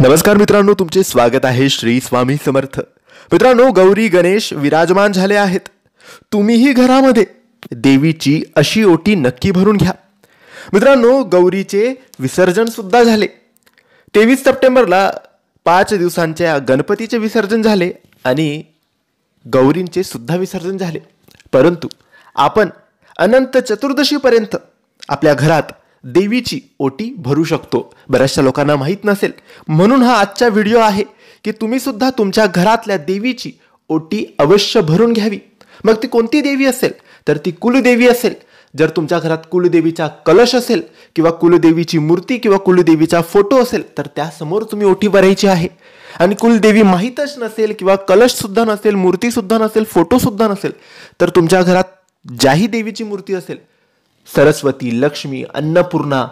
नमस्कार मित्रांनो तुमचे स्वागत आहे श्री स्वामी समर्थ मित्रांनो गौरी गणेश विराजमान झाले आहेत तुम्हीही घरामध्ये देवीची अशी ओटी नक्की भरून घ्या मित्रांनो गौरीचे विसर्जन सुद्धा झाले तेवीस सप्टेंबरला पाच दिवसांच्या गणपतीचे विसर्जन झाले आणि गौरींचे सुद्धा विसर्जन झाले परंतु आपण अनंत चतुर्दशीपर्यंत आपल्या घरात देवीची ओटी भरू शकतो बऱ्याचशा लोकांना माहीत नसेल म्हणून हा आजचा व्हिडिओ आहे की तुम्ही सुद्धा तुमच्या घरातल्या देवीची ओटी अवश्य भरून घ्यावी मग ती कोणती देवी असेल तर ती कुलदेवी असेल जर तुमच्या घरात कुलदेवीचा कलश असेल किंवा कुलदेवीची मूर्ती किंवा कुलदेवीचा फोटो असेल तर त्यासमोर तुम्ही ओटी भरायची आहे आणि कुलदेवी माहीतच नसेल किंवा कलशसुद्धा नसेल मूर्ती सुद्धा नसेल फोटो सुद्धा नसेल तर तुमच्या घरात ज्याही देवीची मूर्ती असेल सरस्वती लक्ष्मी अन्नपूर्णा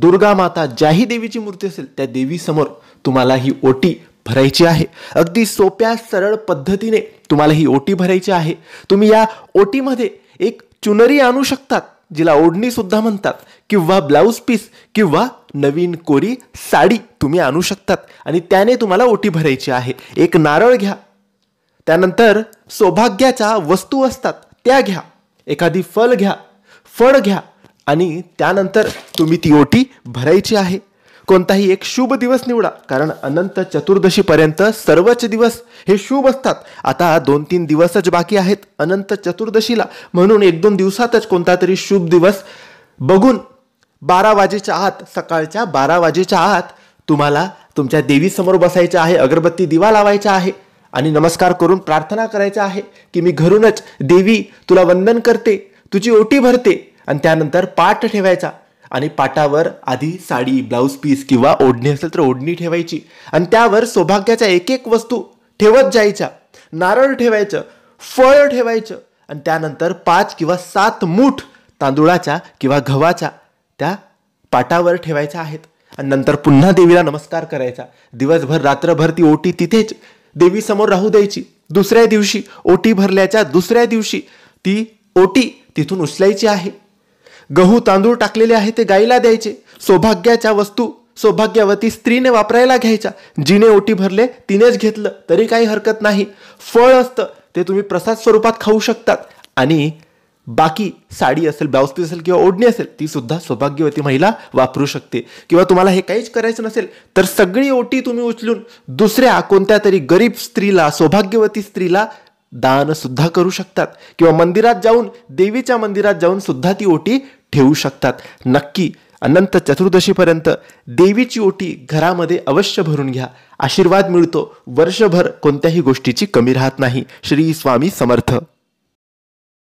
दुर्गा माता ज्याही देवीची मूर्ती असेल त्या देवीसमोर तुम्हाला ही ओटी भरायची आहे अगदी सोप्या सरळ पद्धतीने तुम्हाला ही ओटी भरायची आहे तुम्ही या ओटीमध्ये एक चुनरी आणू शकतात जिला ओढणी सुद्धा म्हणतात किंवा ब्लाऊज पीस किंवा नवीन कोरी साडी तुम्ही आणू शकतात आणि त्याने तुम्हाला ओटी भरायची आहे एक नारळ घ्या त्यानंतर सौभाग्याच्या वस्तू असतात त्या घ्या एखादी फल घ्या फळ घ्या आणि त्यानंतर तुम्ही ती ओटी भरायची आहे कोणताही एक शुभ दिवस निवडा कारण अनंत चतुर्दशीपर्यंत सर्वच दिवस हे शुभ असतात आता दोन तीन दिवसच बाकी आहेत अनंत चतुर्दशीला म्हणून एक दोन दिवसातच कोणता तरी शुभ दिवस बघून बारा वाजेच्या आत सकाळच्या बारा वाजेच्या आत तुम्हाला तुमच्या देवीसमोर बसायचं आहे अगरबत्ती दिवा लावायचा आहे आणि नमस्कार करून प्रार्थना करायचा आहे की मी घरूनच देवी तुला वंदन करते तुझी ओटी भरते आणि त्यानंतर पाट ठेवायचा आणि पाटावर आधी साडी ब्लाऊज पीस किंवा ओढणी असेल तर ओढणी ठेवायची आणि त्यावर सौभाग्याच्या एक एक वस्तू ठेवत जायच्या नारळ ठेवायचं फळ ठेवायचं आणि त्यानंतर पाच किंवा सात मूठ तांदुळाच्या किंवा गव्हाच्या त्या पाटावर ठेवायच्या आहेत आणि नंतर पुन्हा देवीला नमस्कार करायचा दिवसभर रात्रभर ती ओटी तिथेच देवीसमोर राहू द्यायची दुसऱ्या दिवशी ओटी भरल्याच्या दुसऱ्या दिवशी ती ओटी तिथून उचलायची आहे गहू तांदूळ टाकलेले आहे ते गाईला द्यायचे सौभाग्याच्या वस्तू सौभाग्यवती स्त्रीने वापरायला घ्यायच्या जिने ओटी भरले तिनेच घेतलं तरी काही हरकत नाही फळ असतं ते तुम्ही प्रसाद स्वरूपात खाऊ शकतात आणि बाकी साडी असेल ब्लाउज असेल किंवा ओढणी असेल ती सुद्धा सौभाग्यवती महिला वापरू शकते किंवा तुम्हाला हे काहीच करायचं नसेल तर सगळी ओटी तुम्ही उचलून दुसऱ्या कोणत्या तरी गरीब स्त्रीला सौभाग्यवती स्त्रीला दान सुद्धा करू शकतात किंवा मंदिरात जाऊन देवीच्या मंदिरात जाऊन सुद्धा ती ओटी ठेवू शकतात नक्की अनंत चतुर्दशीपर्यंत देवीची ओटी घरामध्ये अवश्य भरून घ्या आशीर्वाद मिळतो वर्षभर कोणत्याही गोष्टीची कमी राहत नाही श्री स्वामी समर्थ